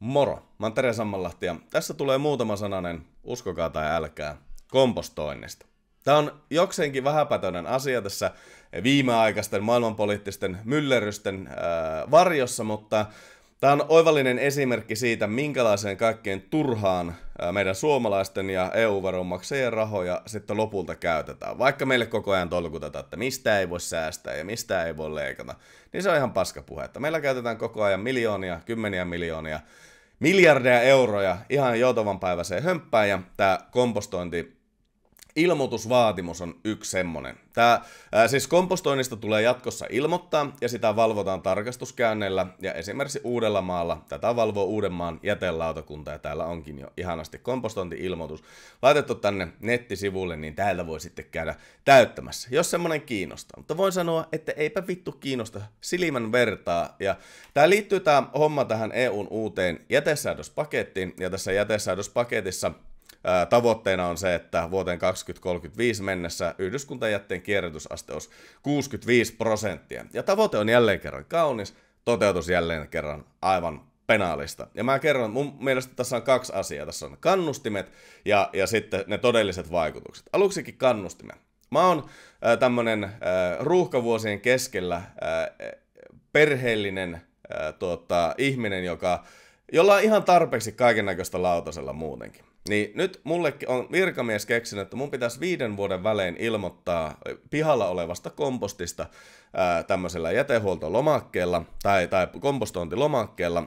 Moro, mä oon Tere Sammanlahti ja tässä tulee muutama sananen, uskokaa tai älkää, kompostoinnista. Tämä on jokseenkin vähäpätöinen asia tässä viimeaikaisten maailmanpoliittisten myllerrysten äh, varjossa, mutta Tämä on oivallinen esimerkki siitä, minkälaiseen kaikkeen turhaan meidän suomalaisten ja EU-veronmaksajien rahoja sitten lopulta käytetään. Vaikka meille koko ajan tolkutetaan, että mistä ei voi säästää ja mistä ei voi leikata, niin se on ihan paskapuhetta. Meillä käytetään koko ajan miljoonia, kymmeniä miljoonia, miljardeja euroja ihan joutavan päiväiseen hömppään ja tämä kompostointi Ilmoitusvaatimus on yksi semmonen. Tää, ää, siis kompostoinnista tulee jatkossa ilmoittaa ja sitä valvotaan tarkastuskäynneillä ja esimerkiksi Uudellamaalla tätä valvoo Uudenmaan jätelautakunta ja täällä onkin jo ihanasti kompostointi-ilmoitus laitettu tänne nettisivulle, niin täältä voi sitten käydä täyttämässä, jos semmonen kiinnostaa. Mutta voin sanoa, että eipä vittu kiinnosta silmän vertaa ja tää liittyy tää homma tähän EUn uuteen jätesäädöspakettiin ja tässä jätesäädöspaketissa – Tavoitteena on se, että vuoteen 2035 mennessä yhdyskuntajätteen kierrätysaste olisi 65 prosenttia. Ja tavoite on jälleen kerran kaunis, toteutus jälleen kerran aivan penaalista. Ja mä kerron, mun mielestä tässä on kaksi asiaa. Tässä on kannustimet ja, ja sitten ne todelliset vaikutukset. Aluksikin kannustimet. Mä oon äh, tämmönen äh, ruuhkavuosien keskellä äh, perheellinen äh, tota, ihminen, joka, jolla on ihan tarpeeksi kaiken näköistä lautasella muutenkin. Niin nyt mullekin on virkamies keksinyt, että mun pitäisi viiden vuoden välein ilmoittaa pihalla olevasta kompostista ää, tämmöisellä jätehuoltolomakkeella tai, tai kompostointilomakkeella.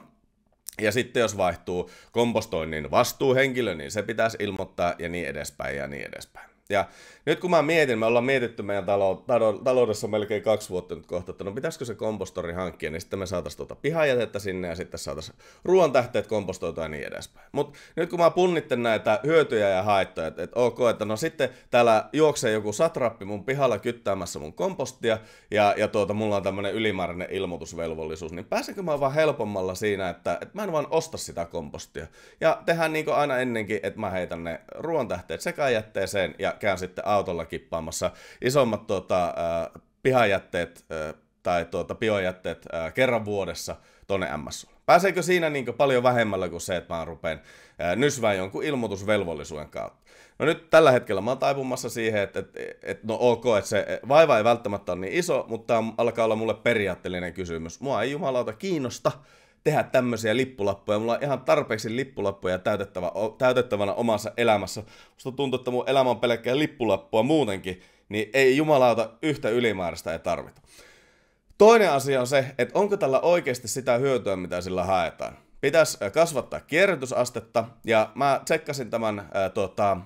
Ja sitten jos vaihtuu kompostoinnin vastuuhenkilö, niin se pitäisi ilmoittaa ja niin edespäin ja niin edespäin. Ja nyt kun mä mietin, me ollaan mietitty meidän talo, talo, taloudessa melkein kaksi vuotta nyt kohta, että no pitäisikö se kompostori hankkia, niin sitten me saataisiin tuota pihajätettä sinne ja sitten saataisiin ruoan tähteet kompostoitua ja niin edespäin. Mutta nyt kun mä punnitten näitä hyötyjä ja haittoja, että, et ok, että no sitten täällä juoksee joku satrappi mun pihalla kyttäämässä mun kompostia ja, ja tuota, mulla on tämmöinen ylimääräinen ilmoitusvelvollisuus, niin pääsenkö mä vaan helpommalla siinä, että, että mä en vaan osta sitä kompostia. Ja tehdään niin kuin aina ennenkin, että mä heitän ne ruoan tähteet sekajätteeseen ja käyn sitten autolla kippaamassa isommat tuota äh, pihajätteet äh, tai tuota, biojätteet äh, kerran vuodessa tuonne MS. Pääseekö siinä niin paljon vähemmällä kuin se, että mä rupean äh, nysvään jonkun ilmoitusvelvollisuuden kautta? No nyt tällä hetkellä mä oon taipumassa siihen, että, että, että no ok, että se vaiva ei välttämättä ole niin iso, mutta tämä alkaa olla mulle periaatteellinen kysymys. Mua ei jumalauta kiinnosta, tehdä tämmöisiä lippulappuja. Mulla on ihan tarpeeksi lippulappuja täytettävä, täytettävänä omassa elämässä. Musta tuntuu, että mun elämä on pelkkää lippulappua muutenkin, niin ei jumalauta yhtä ylimääräistä ei tarvita. Toinen asia on se, että onko tällä oikeasti sitä hyötyä, mitä sillä haetaan. Pitäisi kasvattaa kierrätysastetta, ja mä tsekkasin tämän äh, tota,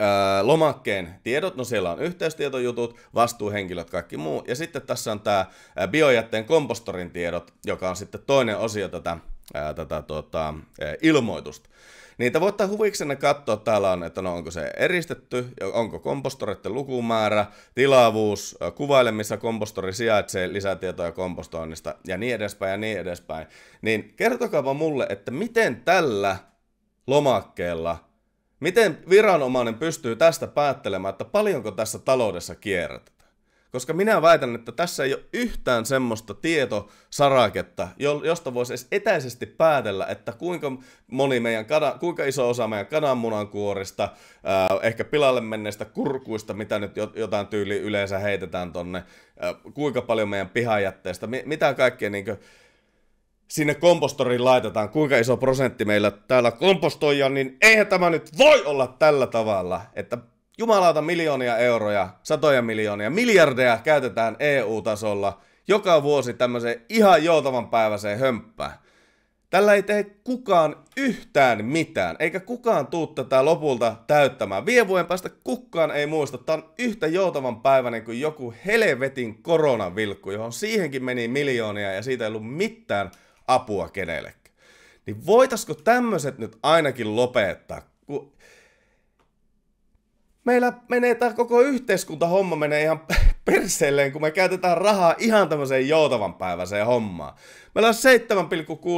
Öö, lomakkeen tiedot, no siellä on yhteystietojutut, vastuuhenkilöt, kaikki muu. Ja sitten tässä on tämä biojätteen kompostorin tiedot, joka on sitten toinen osio tätä, tätä tuota, ilmoitusta. Niitä voitte huviksenne katsoa, täällä on, että no onko se eristetty, onko kompostoreiden lukumäärä, tilavuus, kuvaile missä kompostori sijaitsee, lisätietoja kompostoinnista ja niin edespäin ja niin edespäin. Niin kertokaapa mulle, että miten tällä lomakkeella Miten viranomainen pystyy tästä päättelemään, että paljonko tässä taloudessa kierrätetään? Koska minä väitän, että tässä ei ole yhtään semmoista tietosaraketta, josta voisi edes etäisesti päätellä, että kuinka, moni meidän kuinka iso osa meidän kananmunankuorista, kuorista, ehkä pilalle menneistä kurkuista, mitä nyt jotain tyyli yleensä heitetään tonne, kuinka paljon meidän pihajätteistä, mitä kaikkea niinkö sinne kompostoriin laitetaan, kuinka iso prosentti meillä täällä kompostoja, niin eihän tämä nyt voi olla tällä tavalla, että jumalauta miljoonia euroja, satoja miljoonia, miljardeja käytetään EU-tasolla joka vuosi tämmöiseen ihan joutavan päiväiseen hömppään. Tällä ei tee kukaan yhtään mitään, eikä kukaan tuu tätä lopulta täyttämään. Vien vuoden päästä kukaan ei muista, että on yhtä joutavan niin kuin joku helvetin koronavilkku, johon siihenkin meni miljoonia ja siitä ei ollut mitään apua kenellekään. Niin voitaisiko tämmöiset nyt ainakin lopettaa? Kun meillä menee tämä koko yhteiskunta homma menee ihan perseelleen, kun me käytetään rahaa ihan tämmöiseen joutavan päiväiseen hommaan. Meillä on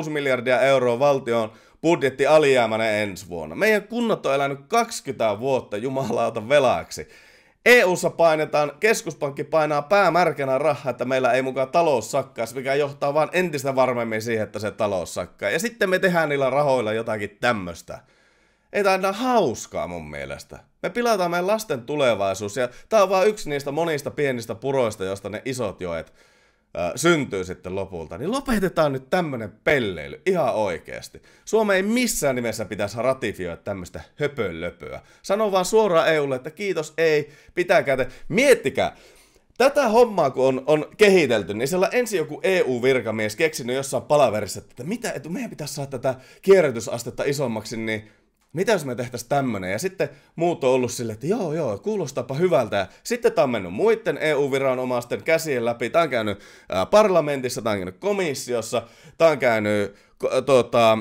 7,6 miljardia euroa valtion budjetti alijäämäinen ensi vuonna. Meidän kunnat on elänyt 20 vuotta jumalauta velaksi. EUssa painetaan, keskuspankki painaa päämärkänä rahaa, että meillä ei mukaan talous sakkaisi, mikä johtaa vaan entistä varmemmin siihen, että se talous sakkaa. Ja sitten me tehdään niillä rahoilla jotakin tämmöistä. Ei tämä hauskaa mun mielestä. Me pilataan meidän lasten tulevaisuus ja tämä on vaan yksi niistä monista pienistä puroista, josta ne isot joet ö, syntyy sitten lopulta, niin lopetetaan nyt tämmönen pelleily ihan oikeasti. Suome ei missään nimessä pitäisi ratifioida tämmöistä höpölöpöä. Sano vaan suoraan EUlle, että kiitos, ei, pitäkää te. Miettikää, Tätä hommaa kun on, on kehitelty, niin siellä on ensin joku EU-virkamies keksinyt jossain palaverissa, että mitä, että meidän pitäisi saada tätä kierrätysastetta isommaksi, niin mitä jos me tehtäisiin tämmönen? Ja sitten muut on ollut silleen, että joo, joo, kuulostaapa hyvältä. Ja sitten tämä on mennyt muiden EU-viranomaisten käsien läpi. Tämä on käynyt parlamentissa, tämä on käynyt komissiossa, tämä on käynyt tuota,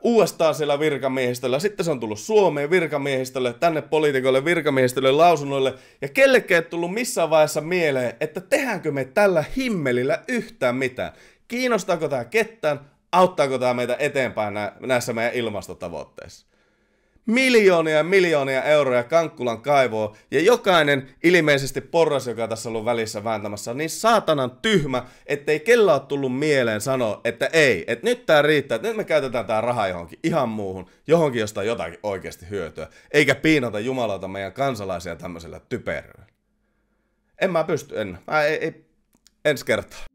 uudestaan siellä virkamiehistöllä, sitten se on tullut Suomeen virkamiehistölle, tänne poliitikoille, virkamiehistölle, lausunnoille, ja kellekään ei tullut missään vaiheessa mieleen, että tehdäänkö me tällä himmelillä yhtään mitään. Kiinnostaako tämä ketään, auttaako tämä meitä eteenpäin näissä meidän ilmastotavoitteissa? miljoonia miljoonia euroja Kankkulan kaivoon, ja jokainen ilmeisesti porras, joka tässä on ollut välissä vääntämässä, on niin saatanan tyhmä, ettei kella ole tullut mieleen sanoa, että ei, että nyt tämä riittää, että nyt me käytetään tää raha johonkin ihan muuhun, johonkin josta jotakin oikeasti hyötyä, eikä piinata jumalauta meidän kansalaisia tämmöisellä typeryydellä. En mä pysty, en, mä ei, ei ensi kertaa.